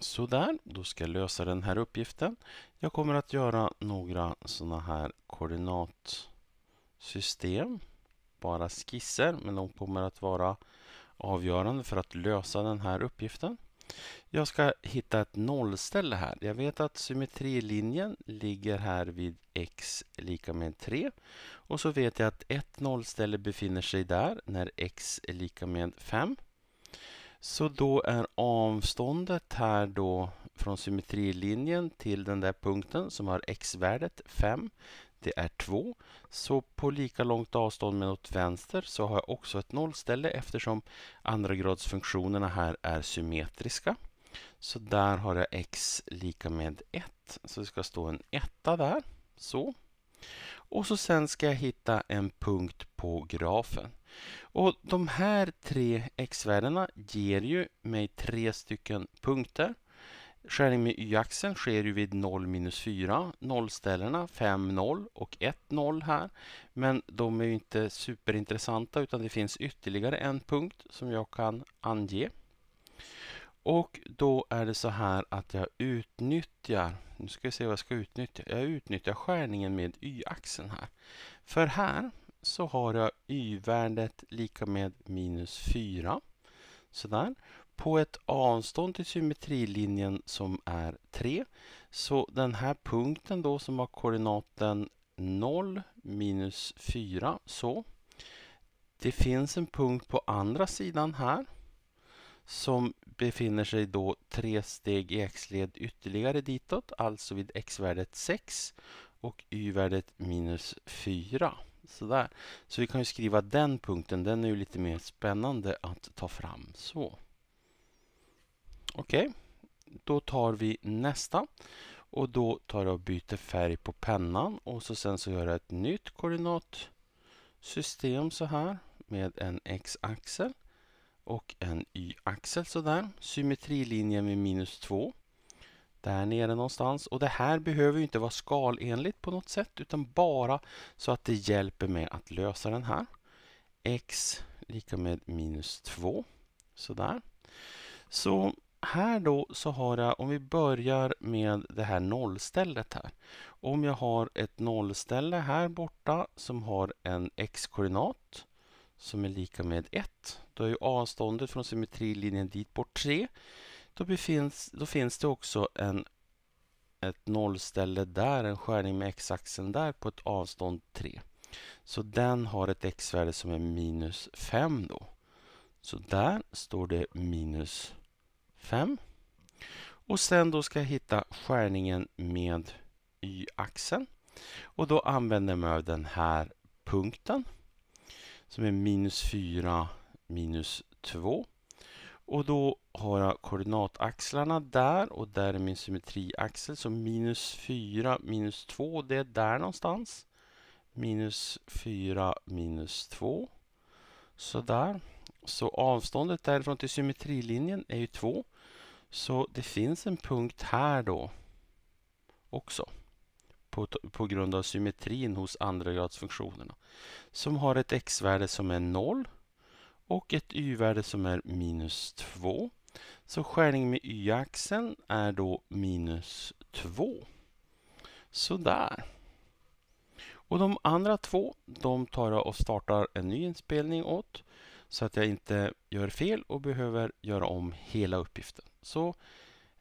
Sådär, då ska jag lösa den här uppgiften. Jag kommer att göra några sådana här koordinatsystem. Bara skisser, men de kommer att vara avgörande för att lösa den här uppgiften. Jag ska hitta ett nollställe här. Jag vet att symmetrilinjen ligger här vid x lika med 3. Och så vet jag att ett nollställe befinner sig där när x är lika med 5. Så då är avståndet här då från symmetrilinjen till den där punkten som har x-värdet 5, det är 2. Så på lika långt avstånd med åt vänster så har jag också ett nollställe eftersom andragradsfunktionerna här är symmetriska. Så där har jag x lika med 1, så det ska stå en etta där. Så. Och så sen ska jag hitta en punkt på grafen. Och De här tre x-värdena ger ju mig tre stycken punkter. Skärning med y-axeln sker ju vid 0 minus 4, nollställena 5, 0 och 1, 0 här. Men de är ju inte superintressanta utan det finns ytterligare en punkt som jag kan ange. Och då är det så här att jag utnyttjar, nu ska vi se vad jag ska utnyttja. Jag utnyttjar skärningen med y-axeln här. För här så har jag y-värdet lika med minus 4. Sådär. På ett avstånd till symmetrilinjen som är 3. Så den här punkten då som har koordinaten 0 minus 4, så. Det finns en punkt på andra sidan här som befinner sig då tre steg i x-led ytterligare ditåt, alltså vid x-värdet 6 och y-värdet minus 4. Sådär. Så vi kan ju skriva den punkten, den är ju lite mer spännande att ta fram så. Okej, okay. då tar vi nästa och då tar jag och byter färg på pennan och så sen så gör jag ett nytt koordinatsystem så här med en x-axel och en y-axel sådär. Symmetrilinje med minus 2. Där nere någonstans. Och det här behöver inte vara skalenligt på något sätt utan bara så att det hjälper mig att lösa den här. x lika med minus 2. Sådär. Så här då så har jag, om vi börjar med det här nollstället här. Om jag har ett nollställe här borta som har en x-koordinat som är lika med 1. Då är ju avståndet från symmetrilinjen dit bort 3. Då, då finns det också en, ett nollställe där, en skärning med x-axeln där på ett avstånd 3. Så den har ett x-värde som är minus 5 då. Så där står det minus 5. Och sen då ska jag hitta skärningen med y-axeln. Och då använder jag mig av den här punkten som är minus 4, minus 2. Och då har jag koordinataxlarna där och där är min symmetriaxel. Så minus 4, minus 2, det är där någonstans. Minus 4, minus 2. Sådär. Så avståndet därifrån till symmetrilinjen är ju 2. Så det finns en punkt här då också på, på grund av symmetrin hos andragradsfunktionerna som har ett x-värde som är 0 och ett y-värde som är minus 2. Så skärningen med y-axeln är då minus 2. Sådär. Och de andra två, de tar jag och startar en ny inspelning åt så att jag inte gör fel och behöver göra om hela uppgiften. Så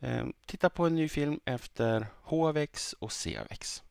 Ehm, titta på en ny film efter HVX och CVX.